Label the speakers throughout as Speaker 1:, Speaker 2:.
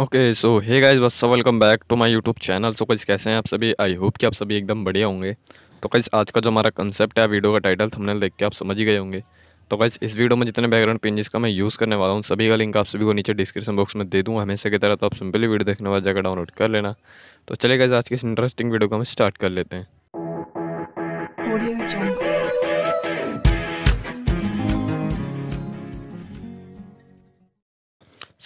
Speaker 1: okay so hey guys बस welcome back to my YouTube channel so कुछ कैसे हैं आप सभी आई होप कि आप सभी एकदम बढ़िया होंगे तो कैसे आज का जो हमारा कंसेप्ट है वीडियो का टाइटल थंबनेल देख के आप समझ ही गए होंगे तो कैसे इस वीडियो में जितने बैकग्राउंड पेंजेस का मैं यूज़ करने वाला हूँ सभी का लिंक आप सभी को नीचे डिस्क्रिप्शन बॉक्स में दे दूँ हमेशा की तरह तो आप सिंपली वीडियो देखने वाला जगह डाउनलोड कर लेना तो चले गए आज की इस इंटरेस्टिंग वीडियो को हम स्टार्ट कर लेते हैं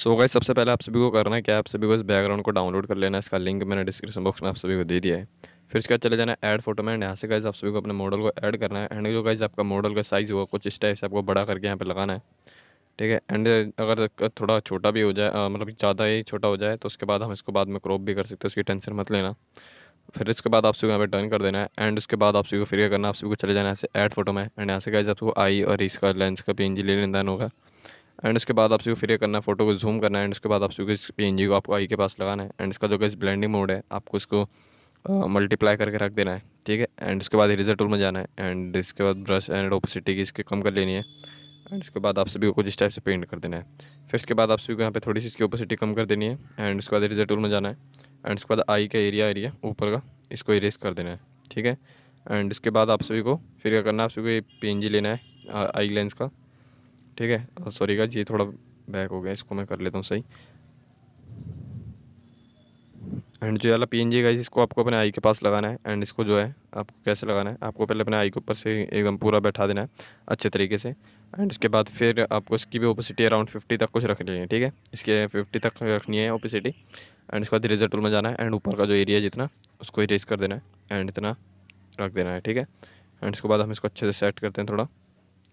Speaker 1: सो so सबसे पहले आप सभी को करना है क्या आप सभी को इस बैकग्राउंड को डाउनलोड कर लेना है इसका लिंक मैंने डिस्क्रिप्शन बॉक्स में आप सभी को दे दिया है फिर इसके बाद चले जाना है ऐड फोटो में यहाँ से गाइज आप सभी को अपने मॉडल को ऐड करना है एंड जो गाइज आपका मॉडल का साइज़ होगा कुछ इस टाइप से आपको बड़ा करके यहाँ पर लगाना है ठीक है एंड अगर थोड़ा छोटा भी हो जाए मतलब ज़्यादा ही छोटा हो जाए तो उसके बाद हम इसको बाद में क्रॉप भी कर सकते हैं उसकी टेंशन मत लेना फिर इसके बाद आप सभी को यहाँ पे डन कर देना है एंड उसके बाद आप सभी को फिर क्या करना है आप सभी को चले जाना है ऐसे ऐड फोटो में एंड यहाँ से गाइज आपको आई और इसका लेंस का पी ले लेना होगा एंड उसके बाद आप सभी फिर ये करना है फोटो को जूम करना है एंड उसके बाद आप सभी इस पी को आपको आई के पास लगाना है एंड इसका जो कि ब्लेंडिंग मोड है आपको इसको मल्टीप्लाई करके रख देना है ठीक है एंड इसके बाद रिजल्ट टूल में जाना है एंड इसके बाद ब्रश एंड ओपोसिटी की इसके कम कर लेनी है एंड इसके बाद आप सभी को कुछ इस टाइप से पेंट कर देना है फिर इसके बाद आप सभी को यहाँ पे थोड़ी सी इसकी ओपोसिटी कम कर देनी है एंड उसके बाद रिजल्ट टूल में जाना है एंड उसके बाद आई का एरिया एरिया ऊपर का इसको इरेज कर देना है ठीक है एंड इसके बाद आप सभी को फिर क्या करना है आप सभी को एन पी लेना है आई लेंस का ठीक है सॉरी का जी थोड़ा बैक हो गया इसको मैं कर लेता हूँ सही एंड जो वाला पी का इसको आपको अपने आई के पास लगाना है एंड इसको जो है आपको कैसे लगाना है आपको पहले अपने आई के ऊपर से एकदम पूरा बैठा देना है अच्छे तरीके से एंड इसके बाद फिर आपको इसकी भी ओपेसिटी अराउंड फिफ्टी तक कुछ रखनी है ठीक है इसके फिफ्टी तक रखनी है ओपेसिटी एंड इसके बाद इरेजर टूल में जाना है एंड ऊपर का जो एरिया जितना उसको इरेज कर देना है एंड इतना रख देना है ठीक है एंड इसके बाद हम इसको अच्छे से सेट करते हैं थोड़ा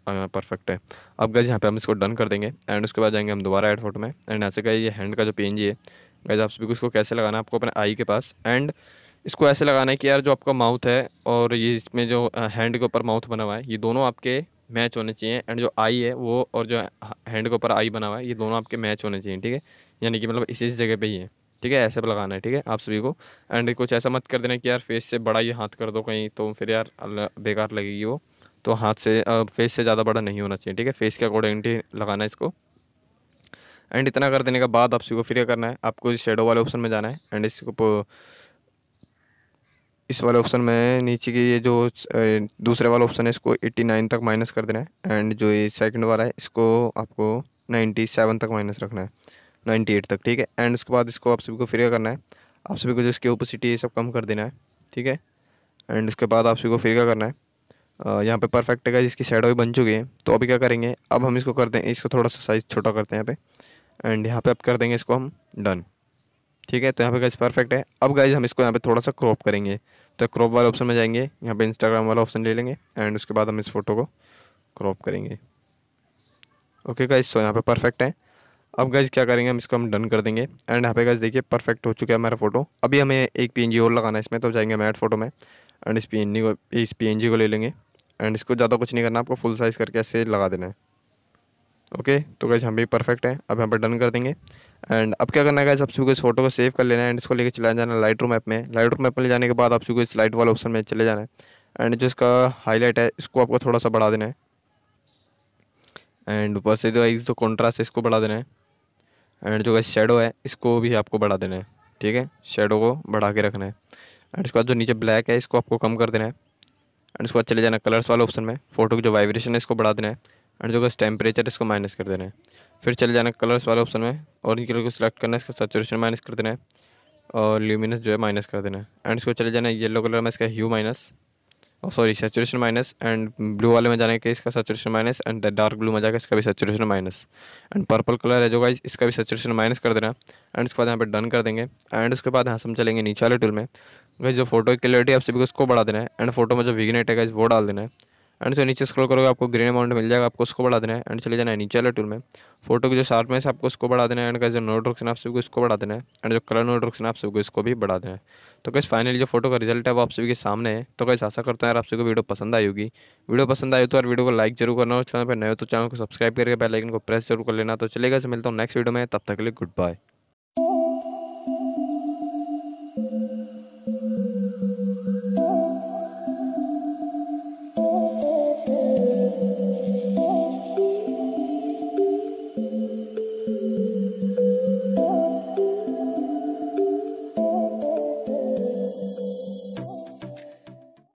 Speaker 1: परफेक्ट है अब गज यहाँ पे हम इसको डन कर देंगे एंड उसके बाद जाएंगे हम दोबारा एड फोटो में एंड ऐसे गए ये हैंड का जो पेन है गज आप सभी उसको कैसे लगाना है आपको अपने आई के पास एंड इसको ऐसे लगाना है कि यार जो आपका माउथ है और ये इसमें जो हैंड के ऊपर माउथ बना हुआ है ये दोनों आपके मैच होने चाहिए एंड जो आई है वो और जो हैंड के ऊपर आई बना हुआ है ये दोनों आपके मैच होने चाहिए ठीक है यानी कि मतलब इसी इस जगह पे ही है ठीक है ऐसे लगाना है ठीक है आप सभी को एंड कुछ ऐसा मत कर देना कि यार फेस से बड़ा ये हाथ कर दो कहीं तो फिर यार बेकार लगेगी वो तो हाथ से फेस से ज़्यादा बड़ा नहीं होना चाहिए ठीक है फेस के अकॉर्डिंग लगाना है इसको एंड इतना कर देने के बाद आप इसको फिर क्या करना है आपको इस शेडो वाले ऑप्शन में जाना है एंड इसको इस वाले ऑप्शन में नीचे की ये जो दूसरे वाला ऑप्शन है इसको 89 तक माइनस कर देना है एंड जो ये सेकंड वाला है इसको आपको 97 तक माइनस रखना है 98 तक ठीक है एंड उसके बाद इसको आप सभी को फ्री करना है आप सभी को जो इसकी ओपोसिटी ये सब कम कर देना है ठीक है एंड उसके बाद आप सभी को फ्री करना है यहाँ पे परफेक्ट है जिसकी शेडो भी बन चुकी है तो अभी क्या करेंगे अब हम इसको कर दें इसको थोड़ा सा साइज़ छोटा करते हैं यहाँ पे एंड यहाँ पे अब कर देंगे इसको हम डन ठीक है तो यहाँ पे गाइज परफेक्ट है अब गाइज हम इसको यहाँ पे थोड़ा सा क्रॉप करेंगे तो क्रॉप वाले ऑप्शन में जाएंगे यहाँ पे इंस्टाग्राम वाला ऑप्शन ले लेंगे एंड उसके बाद हम इस फोटो को क्रॉप करेंगे ओके गाइज तो यहाँ पे परफेक्ट है अब गाइज क्या करेंगे हम इसको हम डन कर देंगे एंड यहाँ पे गाइज देखिए परफेक्ट हो चुका है हमारा फोटो अभी हमें एक पी और लगाना है इसमें तो जाएंगे हम फोटो में एंड इस पी को इस पी को ले लेंगे एंड इसको ज़्यादा कुछ नहीं करना आपको फुल साइज़ करके ऐसे लगा देना है ओके तो गैस हम भी परफेक्ट है अब यहाँ पर डन कर देंगे एंड अब क्या करना है गैस आप इस फोटो को सेव कर लेना है एंड इसको लेकर चला जाना है लाइट रूम ऐप में लाइट रूम ऐप में ले जाने के बाद आप सभी इस लाइट वाले ऑप्शन में चले जाना है एंड जो इसका हाईलाइट है इसको आपको थोड़ा सा बढ़ा देना है एंड ऊपर से जो है कॉन्ट्रास्ट है इसको बढ़ा देना है एंड जो गैस शेडो है इसको भी आपको बढ़ा देना है ठीक है शेडो को बढ़ा के रखना है एंड इसके बाद जो नीचे ब्लैक है इसको आपको कम कर देना है एंड उसके बाद चले जाना कलर्स वाला ऑप्शन में फोटो की जो वाइब्रेशन है इसको बढ़ा देना है एंड जो टेम्परेचर इसको माइनस कर देना है फिर चले जाना कलर्स वाले ऑप्शन में इन कलर को सिलेक्ट करना है इसका सेचुरेशन माइनस कर देना है और ल्यूमिनस जो है माइनस कर देना है एंड इसको चले जाना येलो कलर में इसका hue minus sorry saturation minus and blue वाले में जाने के इसका saturation minus and dark blue में जाकर इसका भी saturation minus and purple colour है जो गाइज इसका भी सेचुरेशन माइनस कर देना एंड उसके बाद यहाँ पे डन कर देंगे एंड उसके बाद यहाँ से हम चलेंगे नीचे वाले टूल में गाइज जो फोटो की क्लियरिटी आप सभी को उसको बढ़ा देना है एंड फोटो में जो विगनेट है गाइज वो डाल देना है एंड सो नीचे स्क्रॉल करोगे आपको ग्रीन अमाउंट मिल जाएगा आपको उसको बढ़ा देना है एंड चले जाना है नीचे वाले टूल में फोटो की जो में से आपको उसको बढ़ा देना है एंड कैसे नोट ऑप्शन आप सबको इसको बढ़ा देना है एंड जो कलर नोट ऑप्शन आप सबको इसको भी बढ़ा देना है तो कैसे फाइनली जो फोटो का रिजल्ट है वो आप सभी के सामने है तो कैसे आशा करता है आप को वीडियो पसंद आई होगी वीडियो पसंद आई तो यार वीडियो को लाइक जरूर करना और चैनल पर नए तो चैनल को सब्सक्राइब करके बेल आइकन को प्रेस जरूर कर लेना तो चलेगा मिलता हूँ नेक्स्ट वीडियो में तब तक के लिए गुड बाय